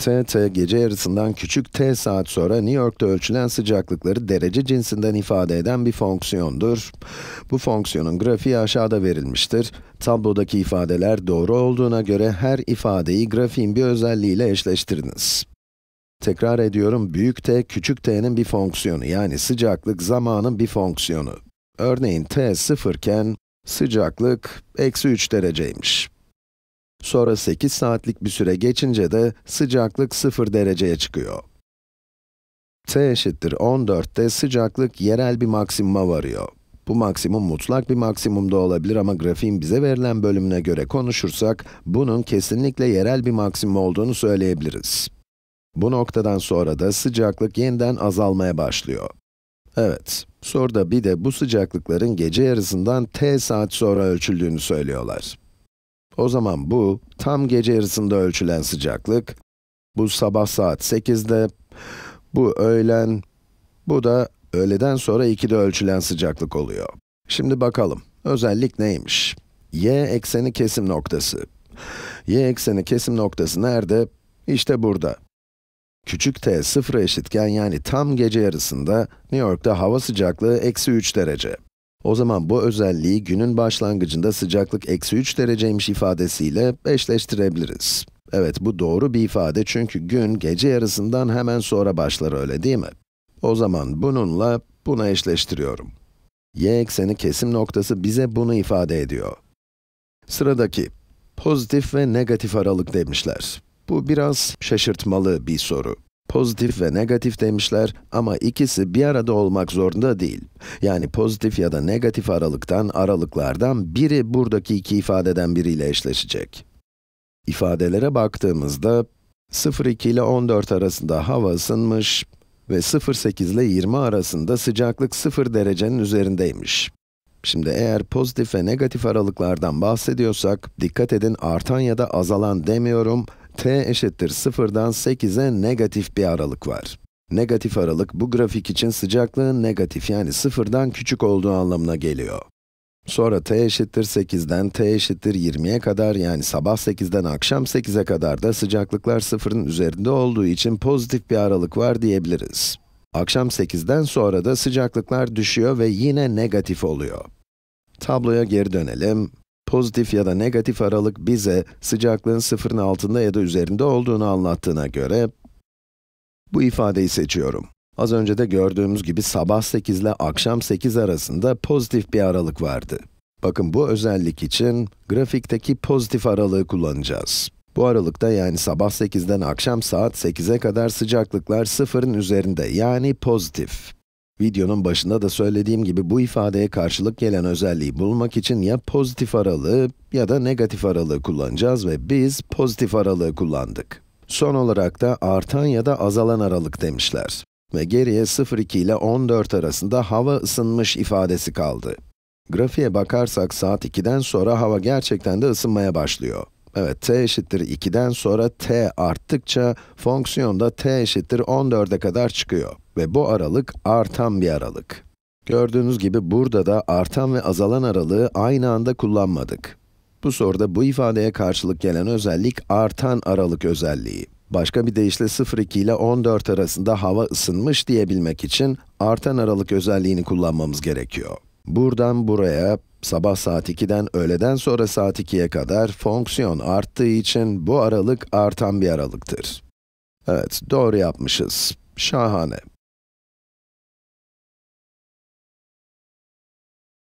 TT gece yarısından küçük t saat sonra New York'ta ölçülen sıcaklıkları derece cinsinden ifade eden bir fonksiyondur. Bu fonksiyonun grafiği aşağıda verilmiştir. Tablodaki ifadeler doğru olduğuna göre her ifadeyi grafiğin bir özelliğiyle eşleştiriniz. Tekrar ediyorum, büyük t, küçük t'nin bir fonksiyonu, yani sıcaklık zamanın bir fonksiyonu. Örneğin t sıfırken sıcaklık eksi 3 dereceymiş. Sonra 8 saatlik bir süre geçince de sıcaklık 0 dereceye çıkıyor. t eşittir 14'te sıcaklık yerel bir maksimuma varıyor. Bu maksimum mutlak bir maksimum da olabilir ama grafiğin bize verilen bölümüne göre konuşursak, bunun kesinlikle yerel bir maksimum olduğunu söyleyebiliriz. Bu noktadan sonra da sıcaklık yeniden azalmaya başlıyor. Evet, soruda bir de bu sıcaklıkların gece yarısından t saat sonra ölçüldüğünü söylüyorlar. O zaman bu, tam gece yarısında ölçülen sıcaklık, bu sabah saat 8'de, bu öğlen, bu da öğleden sonra 2'de ölçülen sıcaklık oluyor. Şimdi bakalım, özellik neymiş? y ekseni kesim noktası. y ekseni kesim noktası nerede? İşte burada. Küçük t sıfıra eşitken yani tam gece yarısında New York'ta hava sıcaklığı eksi 3 derece. O zaman bu özelliği günün başlangıcında sıcaklık eksi 3 dereceymiş ifadesiyle eşleştirebiliriz. Evet, bu doğru bir ifade çünkü gün gece yarısından hemen sonra başlar öyle değil mi? O zaman bununla buna eşleştiriyorum. y ekseni kesim noktası bize bunu ifade ediyor. Sıradaki, pozitif ve negatif aralık demişler. Bu biraz şaşırtmalı bir soru. Pozitif ve negatif demişler ama ikisi bir arada olmak zorunda değil. Yani pozitif ya da negatif aralıktan, aralıklardan biri buradaki iki ifadeden biriyle eşleşecek. İfadelere baktığımızda 0,2 ile 14 arasında hava ısınmış ve 0,8 ile 20 arasında sıcaklık 0 derecenin üzerindeymiş. Şimdi eğer pozitif ve negatif aralıklardan bahsediyorsak, dikkat edin artan ya da azalan demiyorum, t eşittir 0'dan 8'e negatif bir aralık var. Negatif aralık bu grafik için sıcaklığın negatif yani 0'dan küçük olduğu anlamına geliyor. Sonra t eşittir 8'den t eşittir 20'ye kadar yani sabah 8'den akşam 8'e kadar da sıcaklıklar 0'ın üzerinde olduğu için pozitif bir aralık var diyebiliriz. Akşam 8'den sonra da sıcaklıklar düşüyor ve yine negatif oluyor. Tabloya geri dönelim pozitif ya da negatif aralık bize sıcaklığın sıfırın altında ya da üzerinde olduğunu anlattığına göre bu ifadeyi seçiyorum. Az önce de gördüğümüz gibi sabah 8 ile akşam 8 arasında pozitif bir aralık vardı. Bakın bu özellik için grafikteki pozitif aralığı kullanacağız. Bu aralıkta yani sabah 8'den akşam saat 8'e kadar sıcaklıklar sıfırın üzerinde yani pozitif. Videonun başında da söylediğim gibi bu ifadeye karşılık gelen özelliği bulmak için ya pozitif aralığı ya da negatif aralığı kullanacağız ve biz pozitif aralığı kullandık. Son olarak da artan ya da azalan aralık demişler. Ve geriye 0,2 ile 14 arasında hava ısınmış ifadesi kaldı. Grafiğe bakarsak saat 2'den sonra hava gerçekten de ısınmaya başlıyor. Evet, t eşittir 2'den sonra t arttıkça fonksiyon da t eşittir 14'e kadar çıkıyor. Ve bu aralık artan bir aralık. Gördüğünüz gibi burada da artan ve azalan aralığı aynı anda kullanmadık. Bu soruda bu ifadeye karşılık gelen özellik artan aralık özelliği. Başka bir deyişle 0,2 ile 14 arasında hava ısınmış diyebilmek için artan aralık özelliğini kullanmamız gerekiyor. Buradan buraya, sabah saat 2'den öğleden sonra saat 2'ye kadar fonksiyon arttığı için bu aralık artan bir aralıktır. Evet, doğru yapmışız. Şahane.